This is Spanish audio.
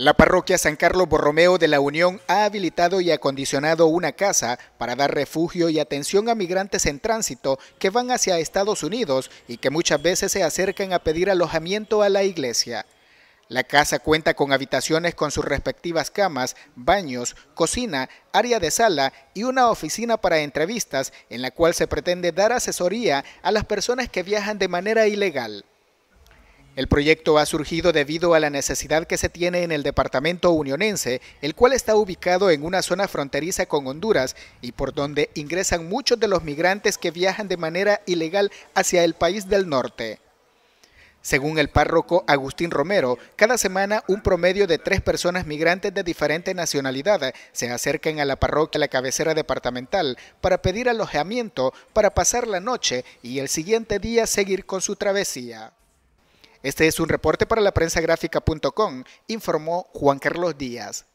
La parroquia San Carlos Borromeo de la Unión ha habilitado y acondicionado una casa para dar refugio y atención a migrantes en tránsito que van hacia Estados Unidos y que muchas veces se acercan a pedir alojamiento a la iglesia. La casa cuenta con habitaciones con sus respectivas camas, baños, cocina, área de sala y una oficina para entrevistas en la cual se pretende dar asesoría a las personas que viajan de manera ilegal. El proyecto ha surgido debido a la necesidad que se tiene en el departamento unionense, el cual está ubicado en una zona fronteriza con Honduras y por donde ingresan muchos de los migrantes que viajan de manera ilegal hacia el país del norte. Según el párroco Agustín Romero, cada semana un promedio de tres personas migrantes de diferente nacionalidad se acercan a la parroquia La Cabecera Departamental para pedir alojamiento, para pasar la noche y el siguiente día seguir con su travesía. Este es un reporte para la prensa informó Juan Carlos Díaz.